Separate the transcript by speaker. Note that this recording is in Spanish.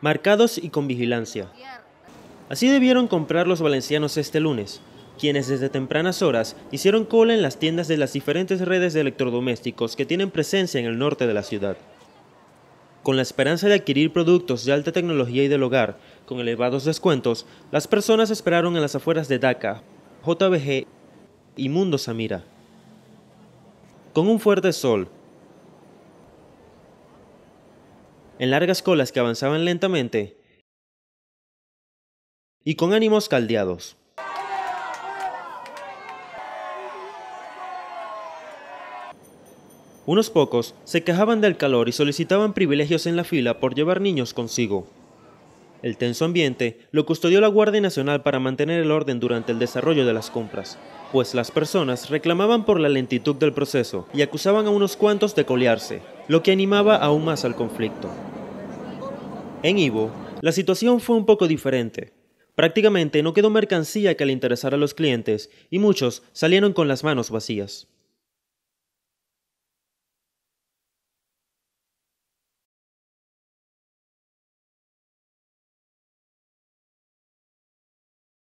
Speaker 1: marcados y con vigilancia. Así debieron comprar los valencianos este lunes, quienes desde tempranas horas hicieron cola en las tiendas de las diferentes redes de electrodomésticos que tienen presencia en el norte de la ciudad. Con la esperanza de adquirir productos de alta tecnología y del hogar, con elevados descuentos, las personas esperaron en las afueras de DACA, JBG y Mundo Samira. Con un fuerte sol, en largas colas que avanzaban lentamente y con ánimos caldeados. Unos pocos se quejaban del calor y solicitaban privilegios en la fila por llevar niños consigo. El tenso ambiente lo custodió la Guardia Nacional para mantener el orden durante el desarrollo de las compras, pues las personas reclamaban por la lentitud del proceso y acusaban a unos cuantos de colearse, lo que animaba aún más al conflicto. En Ivo, la situación fue un poco diferente. Prácticamente no quedó mercancía que le interesara a los clientes y muchos salieron con las manos vacías.